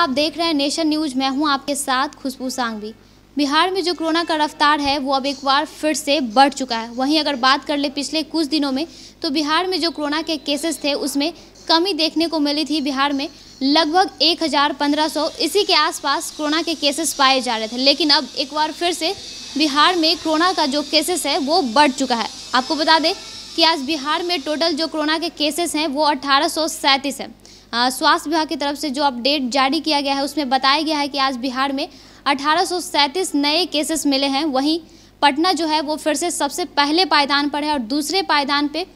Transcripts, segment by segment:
आप देख रहे हैं नेशन न्यूज मैं हूं आपके साथ खुशबू सांगवी बिहार में जो कोरोना का रफ्तार है वो अब एक बार फिर से बढ़ चुका है वहीं अगर बात कर ले पिछले कुछ दिनों में तो बिहार में जो कोरोना के केसेस थे उसमें कमी देखने को मिली थी बिहार में लगभग एक हज़ार पंद्रह सौ इसी के आसपास कोरोना के केसेस पाए जा रहे थे लेकिन अब एक बार फिर से बिहार में कोरोना का जो केसेस है वो बढ़ चुका है आपको बता दें कि आज बिहार में टोटल जो कोरोना के केसेस हैं वो अठारह है स्वास्थ्य विभाग की तरफ से जो अपडेट जारी किया गया है उसमें बताया गया है कि आज बिहार में अठारह नए केसेस मिले हैं वहीं पटना जो है वो फिर से सबसे पहले पायदान पर है और दूसरे पायदान पे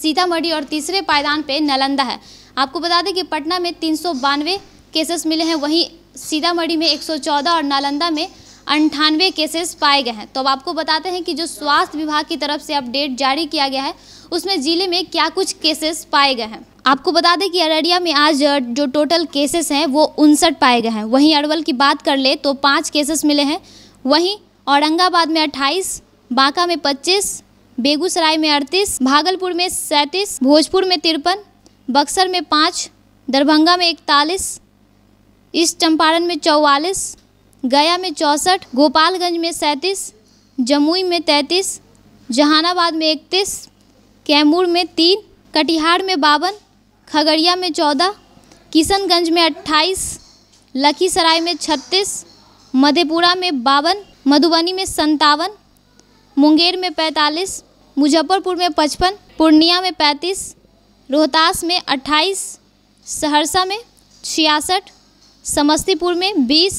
सीतामढ़ी और तीसरे पायदान पे नालंदा है आपको बता दें कि पटना में तीन केसेस मिले हैं वहीं सीतामढ़ी में 114 और नालंदा में अंठानवे केसेस पाए गए हैं तो अब आपको बताते हैं कि जो स्वास्थ्य विभाग की तरफ से अपडेट जारी किया गया है उसमें ज़िले में क्या कुछ केसेस पाए गए हैं आपको बता दें कि अररिया में आज जो टोटल केसेस हैं वो उनसठ पाए गए हैं वहीं अरवल की बात कर ले तो पाँच केसेस मिले हैं वहीं औरंगाबाद में अट्ठाईस बांका में पच्चीस बेगूसराय में अड़तीस भागलपुर में सैंतीस भोजपुर में तिरपन बक्सर में पाँच दरभंगा में इकतालीस ईस्ट चंपारण में चौवालीस गया में चौंसठ गोपालगंज में सैंतीस जमुई में तैंतीस जहानाबाद में इकतीस कैमूर में तीन कटिहार में बावन खगड़िया में चौदह किशनगंज में अट्ठाईस लखीसराय में छत्तीस मधेपुरा में बावन मधुबनी में संतावन मुंगेर में पैंतालीस मुजफ्फरपुर में पचपन पूर्णिया में पैंतीस रोहतास में अट्ठाईस सहरसा में छियासठ समस्तीपुर में बीस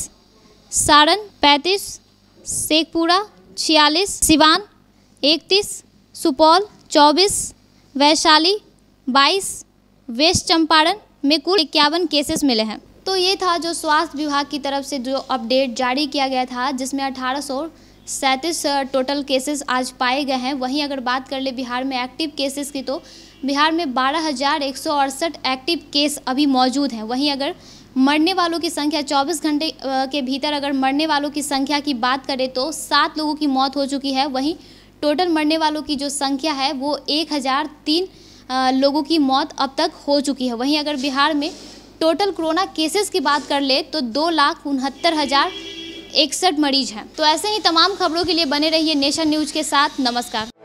सारण पैंतीस शेखपुरा छियालीस सिवान इकतीस सुपौल चौबीस वैशाली बाईस वेस्ट चंपारण में कुल इक्यावन केसेस मिले हैं तो ये था जो स्वास्थ्य विभाग की तरफ से जो अपडेट जारी किया गया था जिसमें अठारह सैंतीस टोटल केसेस आज पाए गए हैं वहीं अगर बात कर ले बिहार में एक्टिव केसेस की तो बिहार में बारह हज़ार एक सौ अड़सठ एक्टिव केस अभी मौजूद हैं वहीं अगर मरने वालों की संख्या 24 घंटे के भीतर अगर मरने वालों की संख्या की बात करें तो सात लोगों की मौत हो चुकी है वहीं टोटल मरने वालों की जो संख्या है वो एक हज़ार तीन लोगों की मौत अब तक हो चुकी है वहीं अगर बिहार में टोटल कोरोना केसेस की बात कर ले तो दो लाख उनहत्तर हज़ार इकसठ मरीज हैं तो ऐसे ही तमाम खबरों के लिए बने रहिए नेशन न्यूज़ के साथ नमस्कार